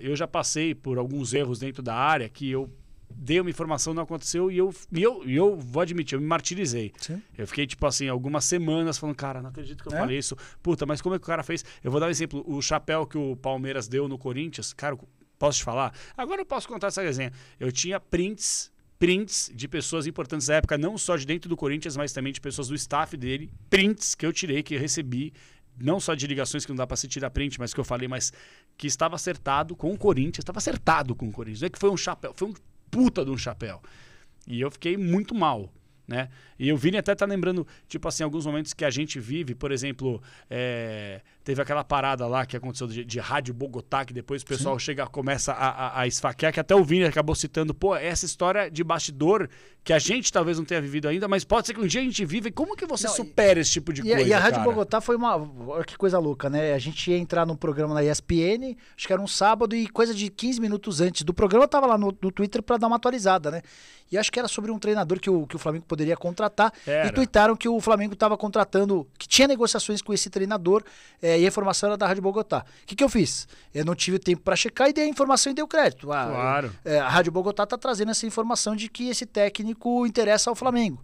Eu já passei por alguns erros dentro da área que eu dei uma informação, não aconteceu, e eu, e eu, e eu vou admitir, eu me martirizei. Sim. Eu fiquei, tipo assim, algumas semanas falando, cara, não acredito que eu é? falei isso. Puta, mas como é que o cara fez? Eu vou dar um exemplo. O chapéu que o Palmeiras deu no Corinthians, cara, posso te falar? Agora eu posso contar essa resenha. Eu tinha prints prints de pessoas importantes da época, não só de dentro do Corinthians, mas também de pessoas do staff dele, prints que eu tirei, que eu recebi não só de ligações que não dá para se tirar print, mas que eu falei, mas que estava acertado com o Corinthians, estava acertado com o Corinthians. Não é que foi um chapéu, foi um puta de um chapéu. E eu fiquei muito mal, né? E o Vini até tá lembrando, tipo assim, alguns momentos que a gente vive, por exemplo, é, Teve aquela parada lá que aconteceu de, de Rádio Bogotá, que depois o pessoal Sim. chega, começa a, a, a, esfaquear, que até o Vini acabou citando, pô, é essa história de bastidor que a gente talvez não tenha vivido ainda, mas pode ser que um dia a gente viva. E como que você não, supera e, esse tipo de e, coisa? E a Rádio cara? Bogotá foi uma. Olha que coisa louca, né? A gente ia entrar num programa na ESPN, acho que era um sábado, e coisa de 15 minutos antes do programa, eu tava lá no, no Twitter para dar uma atualizada, né? E acho que era sobre um treinador que o, que o Flamengo poderia contratar. Era. E tuitaram que o Flamengo estava contratando, que tinha negociações com esse treinador. É, aí a informação era da Rádio Bogotá. O que, que eu fiz? Eu não tive tempo para checar e dei a informação e dei o crédito. A, ah, claro. É, a Rádio Bogotá está trazendo essa informação de que esse técnico interessa ao Flamengo.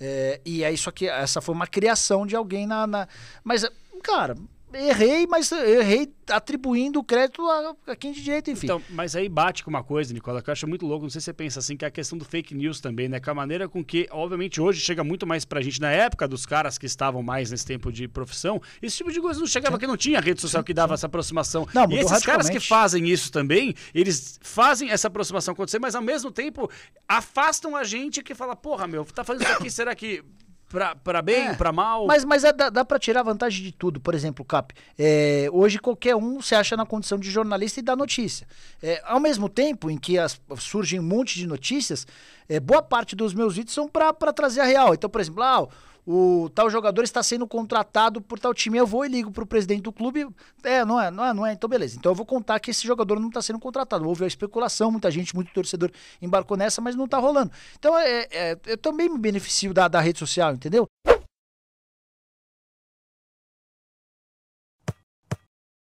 É, e é isso que essa foi uma criação de alguém na. na... Mas, cara, errei, mas errei atribuindo o crédito a, a, quem de direito, enfim. Então, mas aí bate com uma coisa, Nicola, que eu acho muito louco, não sei se você pensa assim, que é a questão do fake news também, né? Que a maneira com que, obviamente, hoje chega muito mais pra gente, na época dos caras que estavam mais nesse tempo de profissão, esse tipo de coisa não chegava, porque não tinha rede social sim, que dava sim. essa aproximação. Não, e esses caras que fazem isso também, eles fazem essa aproximação acontecer, mas ao mesmo tempo afastam a gente que fala, porra, meu, tá fazendo isso aqui, será que Pra, pra bem, é, pra mal. Mas, mas é, dá, dá pra tirar vantagem de tudo. Por exemplo, Cap, é, hoje qualquer um se acha na condição de jornalista e dá notícia. É, ao mesmo tempo em que as, surgem um monte de notícias, é, boa parte dos meus vídeos são pra, pra trazer a real. Então, por exemplo, ah, o tal jogador está sendo contratado por tal time. Eu vou e ligo para o presidente do clube. É, não é, não é, não é. Então, beleza. Então eu vou contar que esse jogador não está sendo contratado. Houve a especulação, muita gente, muito torcedor embarcou nessa, mas não está rolando. Então, é, é, eu também me beneficio da, da rede social, entendeu?